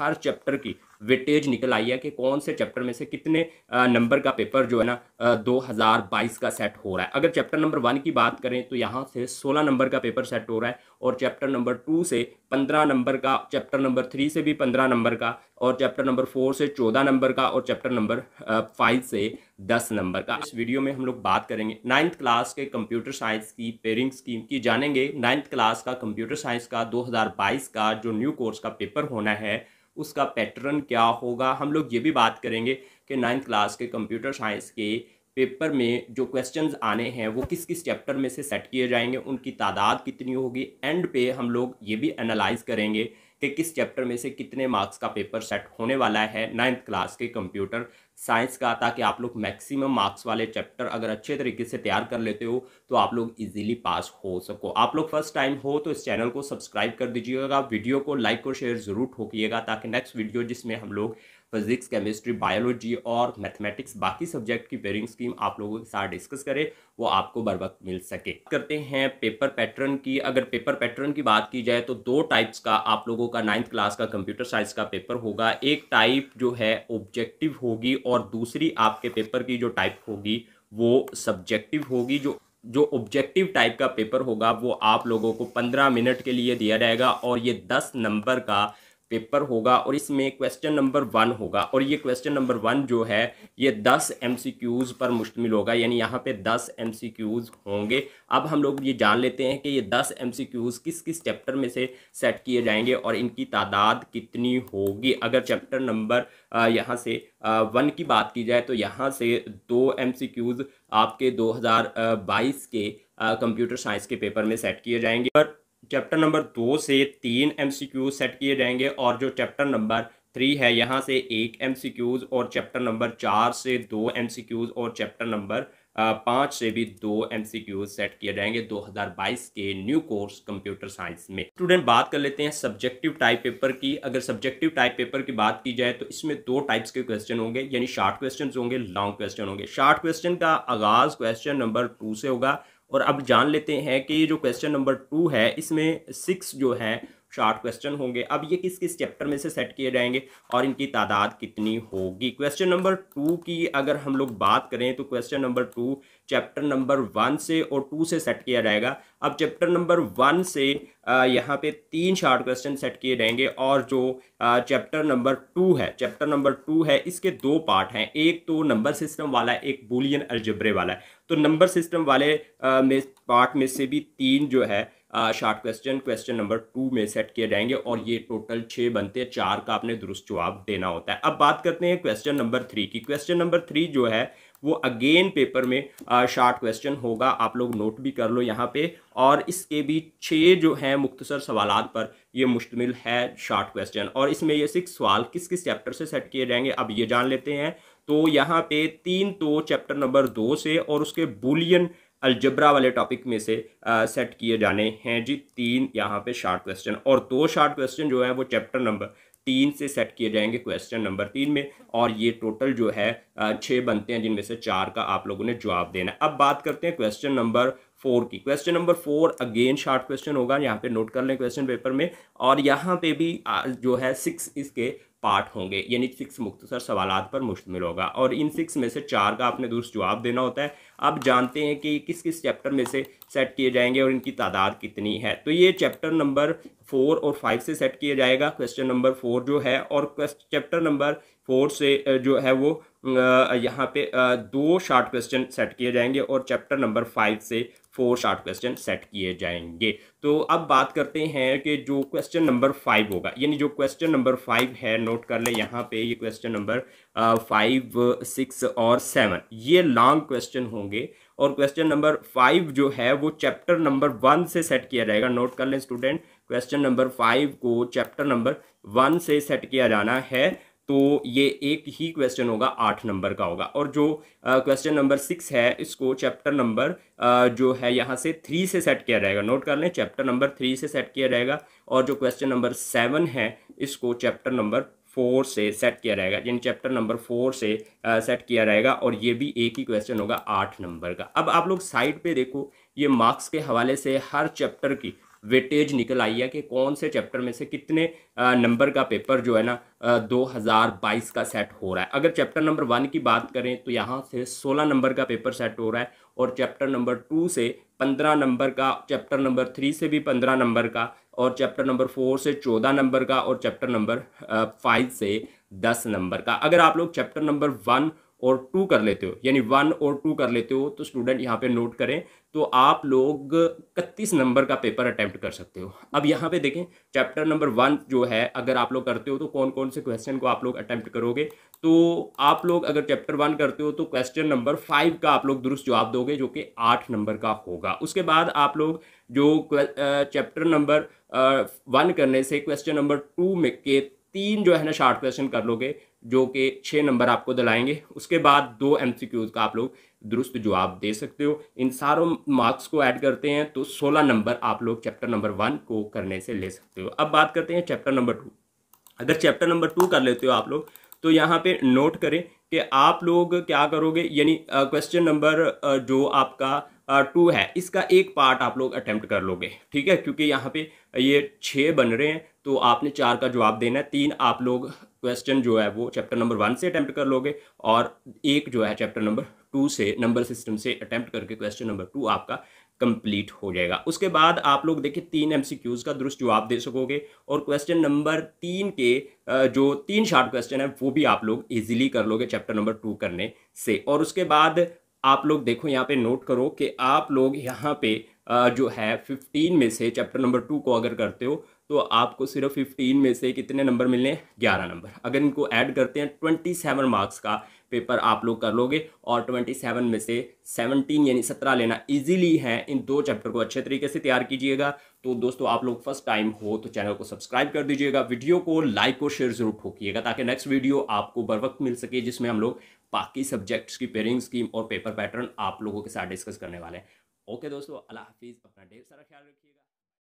हर chapter की weightage निकल आई है कि कौन से चैप्टर में से कितने नंबर का पेपर जो है ना 2022 का सेट हो रहा है अगर चैप्टर नंबर वन की बात करें तो यहाँ से 16 नंबर का पेपर सेट हो रहा है और चैप्टर नंबर टू से 15 नंबर का चैप्टर नंबर थ्री से भी 15 नंबर का और चैप्टर नंबर फोर से चौदह नंबर का और चैप्टर नंबर फाइव से दस नंबर का इस वीडियो में हम लोग बात करेंगे नाइन्थ क्लास के कंप्यूटर साइंस की पेयरिंग स्कीम की जानेंगे नाइन्थ क्लास का कंप्यूटर साइंस का 2022 का जो न्यू कोर्स का पेपर होना है उसका पैटर्न क्या होगा हम लोग ये भी बात करेंगे कि नाइन्थ क्लास के कंप्यूटर साइंस के पेपर में जो क्वेश्चंस आने हैं वो किस किस चैप्टर में से सेट किए जाएंगे उनकी तादाद कितनी होगी एंड पे हम लोग ये भी एनालाइज करेंगे कि किस चैप्टर में से कितने मार्क्स का पेपर सेट होने वाला है नाइन्थ क्लास के कंप्यूटर साइंस का ताकि आप लोग मैक्सिमम मार्क्स वाले चैप्टर अगर अच्छे तरीके से तैयार कर लेते हो तो आप लोग इजीली पास हो सको आप लोग फर्स्ट टाइम हो तो इस चैनल को सब्सक्राइब कर दीजिएगा वीडियो को लाइक और शेयर ज़रूर ठोकिएगा ताकि नेक्स्ट वीडियो जिसमें हम लोग फिजिक्स केमिस्ट्री बायोलॉजी और मैथमेटिक्स बाकी सब्जेक्ट की पेयरिंग स्कीम आप लोगों के साथ डिस्कस करें वो आपको बर वक्त मिल सके करते हैं पेपर पैटर्न की अगर पेपर पैटर्न की बात की जाए तो दो टाइप्स का आप लोगों का नाइन्थ क्लास का कंप्यूटर साइंस का पेपर होगा एक टाइप जो है ऑब्जेक्टिव होगी और दूसरी आपके पेपर की जो टाइप होगी वो सब्जेक्टिव होगी जो जो ऑब्जेक्टिव टाइप का पेपर होगा वो आप लोगों को पंद्रह मिनट के लिए दिया जाएगा और ये दस नंबर का पेपर होगा और इसमें क्वेश्चन नंबर वन होगा और ये क्वेश्चन नंबर वन जो है ये दस एम पर मुश्तमिल होगा यानी यहाँ पे दस एम होंगे अब हम लोग ये जान लेते हैं कि ये दस एम किस किस चैप्टर में से सेट किए जाएंगे और इनकी तादाद कितनी होगी अगर चैप्टर नंबर यहाँ से वन की बात की जाए तो यहाँ से दो एम आपके दो के कंप्यूटर साइंस के पेपर में सेट किए जाएंगे और चैप्टर नंबर दो से तीन एमसीक्यू सेट किए जाएंगे और जो चैप्टर नंबर थ्री है यहाँ से एक एमसीक्यूज और चैप्टर नंबर चार से दो एमसीक्यूज और चैप्टर नंबर पाँच से भी दो एमसीक्यूज सेट किए जाएंगे 2022 के न्यू कोर्स कंप्यूटर साइंस में स्टूडेंट बात कर लेते हैं सब्जेक्टिव टाइप पेपर की अगर सब्जेक्टिव टाइप पेपर की बात की जाए तो इसमें दो टाइप्स के क्वेश्चन होंगे यानी शॉर्ट क्वेश्चन होंगे लॉन्ग क्वेश्चन होंगे शार्ट क्वेश्चन का आगाज क्वेश्चन नंबर टू से होगा और अब जान लेते हैं कि ये जो क्वेश्चन नंबर टू है इसमें सिक्स जो है शार्ट क्वेश्चन होंगे अब ये किस किस चैप्टर में से सेट किए जाएंगे और इनकी तादाद कितनी होगी क्वेश्चन नंबर टू की अगर हम लोग बात करें तो question number two chapter number one से और टू से सेट किया जाएगा अब चैप्टर नंबर वन से यहाँ पे तीन शार्ट क्वेश्चन सेट किए जाएंगे और जो चैप्टर नंबर टू है चैप्टर नंबर टू है इसके दो पार्ट हैं एक तो नंबर सिस्टम वाला है एक बुलियन अलजबरे वाला है तो नंबर सिस्टम वाले में पार्ट में से भी तीन जो है short question question number two में सेट किए जाएंगे और ये टोटल छः बनते हैं चार का आपने दुरुस्त जवाब देना होता है अब बात करते हैं क्वेश्चन नंबर थ्री की क्वेश्चन नंबर थ्री जो है वो अगेन पेपर में शार्ट uh, क्वेश्चन होगा आप लोग नोट भी कर लो यहाँ पे और इसके भी छः जो हैं मुख्तसर सवाल पर ये मुश्तमिल है शार्ट क्वेश्चन और इसमें ये सिक्स सवाल किस किस चैप्टर से सेट किए जाएंगे अब ये जान लेते हैं तो यहाँ पे तीन तो चैप्टर नंबर दो से और उसके बुलियन अलजबरा वाले टॉपिक में से आ, uh, सेट किए जाने हैं जी तीन यहाँ पे शार्ट क्वेश्चन और दो शार्ट क्वेश्चन जो है वो चैप्टर नंबर तीन से सेट किए जाएंगे क्वेश्चन नंबर तीन में और ये टोटल जो है छः बनते हैं जिनमें से चार का आप लोगों ने जवाब देना है अब बात करते हैं क्वेश्चन नंबर फोर की question number four again short question होगा यहाँ पे नोट कर लें क्वेश्चन पेपर में और यहाँ पे भी जो है सिक्स इसके पार्ट होंगे यानी सिक्स मुख्तसर सवाल पर मुश्तमिल होगा और इन सिक्स में से चार का आपने दुरुस्त जवाब देना होता है अब जानते हैं कि किस किस चैप्टर में से सेट किए जाएंगे और इनकी तादाद कितनी है तो ये चैप्टर नंबर फोर और फाइव से सेट किया जाएगा क्वेश्चन नंबर फोर जो है और चैप्टर नंबर फोर से जो है वो यहाँ पे दो शार्ट क्वेश्चन सेट किए जाएंगे और चैप्टर नंबर फाइव से फोर शार्ट क्वेश्चन सेट किए जाएंगे तो अब बात करते हैं कि जो क्वेश्चन नंबर फाइव होगा यानी जो क्वेश्चन नंबर फाइव है नोट कर ले यहाँ पे ये क्वेश्चन नंबर फाइव सिक्स और सेवन ये लॉन्ग क्वेश्चन होंगे और क्वेश्चन नंबर फाइव जो है वो चैप्टर नंबर वन से सेट किया जाएगा नोट कर लें स्टूडेंट क्वेश्चन नंबर फाइव को चैप्टर नंबर वन से सेट किया जाना है तो ये एक ही क्वेश्चन होगा आठ नंबर का होगा और जो क्वेश्चन नंबर सिक्स है इसको चैप्टर नंबर जो है यहाँ से थ्री से सेट किया जाएगा नोट कर लें चैप्टर नंबर थ्री से सेट किया जाएगा और जो क्वेश्चन नंबर सेवन है इसको चैप्टर नंबर फोर से सेट किया जाएगा यानी चैप्टर नंबर फोर से आ, सेट किया जाएगा और ये भी एक ही क्वेश्चन होगा आठ नंबर का अब आप लोग साइड पर देखो ये मार्क्स के हवाले से हर चैप्टर की वेटेज निकल आई है कि कौन से चैप्टर में से कितने नंबर का पेपर जो है ना 2022 का सेट हो रहा है अगर चैप्टर नंबर वन की बात करें तो यहाँ से 16 नंबर का पेपर सेट हो रहा है और चैप्टर नंबर टू से 15 नंबर का चैप्टर नंबर थ्री से भी 15 नंबर का और चैप्टर नंबर फोर से 14 नंबर का और चैप्टर नंबर फाइव से 10 नंबर का अगर आप लोग चैप्टर नंबर वन और टू कर लेते हो यानी वन और टू कर लेते हो तो स्टूडेंट यहाँ पे नोट करें तो आप लोग इकतीस नंबर का पेपर अटैम्प्ट कर सकते हो अब यहाँ पे देखें चैप्टर नंबर वन जो है अगर आप लोग करते हो तो कौन कौन से क्वेश्चन को आप लोग अटैम्प्ट करोगे तो आप लोग अगर चैप्टर वन करते हो तो क्वेश्चन नंबर फाइव का आप लोग दुरुस्त जवाब दोगे जो कि आठ नंबर का होगा उसके बाद आप लोग जो चैप्टर नंबर वन करने से क्वेश्चन नंबर टू में के तीन जो है ना शार्ट क्वेश्चन कर लोगे जो कि छः नंबर आपको दिलाएंगे उसके बाद दो एम का आप लोग दुरुस्त जवाब दे सकते हो इन सारों मार्क्स को ऐड करते हैं तो सोलह नंबर आप लोग चैप्टर नंबर वन को करने से ले सकते हो अब बात करते हैं चैप्टर नंबर टू अगर चैप्टर नंबर टू कर लेते हो आप लोग तो यहाँ पे नोट करें कि आप लोग क्या करोगे यानी क्वेश्चन नंबर जो आपका टू है इसका एक पार्ट आप लोग अटैम्प्ट कर लोगे ठीक है क्योंकि यहाँ पे ये छः बन रहे हैं तो आपने चार का जवाब देना है तीन आप लोग क्वेश्चन जो है वो चैप्टर नंबर वन से अटैम्प्ट कर लोगे और एक जो है चैप्टर नंबर टू से नंबर सिस्टम से अटैम्प्ट करके क्वेश्चन नंबर टू आपका कंप्लीट हो जाएगा उसके बाद आप लोग देखिए तीन एमसीक्यूज का दुरुस्त जवाब दे सकोगे और क्वेश्चन नंबर तीन के जो तीन शार्ट क्वेश्चन है वो भी आप लोग इजीली कर लोगे चैप्टर नंबर टू करने से और उसके बाद आप लोग देखो यहाँ पे नोट करो कि आप लोग यहाँ पे जो है फिफ्टीन में से चैप्टर नंबर टू को अगर करते हो तो आपको सिर्फ फिफ्टीन में से कितने नंबर मिलने हैं ग्यारह नंबर अगर इनको ऐड करते हैं ट्वेंटी सेवन मार्क्स का पेपर आप लोग कर लोगे और ट्वेंटी सेवन में से सेवनटीन यानी सत्रह लेना इजीली है इन दो चैप्टर को अच्छे तरीके से तैयार कीजिएगा तो दोस्तों आप लोग फर्स्ट टाइम हो तो चैनल को सब्सक्राइब कर दीजिएगा वीडियो को लाइक और शेयर जरूर ठोकिएगा ताकि नेक्स्ट वीडियो आपको बर वक्त मिल सके जिसमें हम लोग बाकी सब्जेक्ट्स की पेयरिंग स्कीम और पेपर पैटर्न आप लोगों के साथ डिस्कस करने वाले हैं ओके दोस्तों अल्लाह हाफिज़ अपना ढेर सारा ख्याल रखिए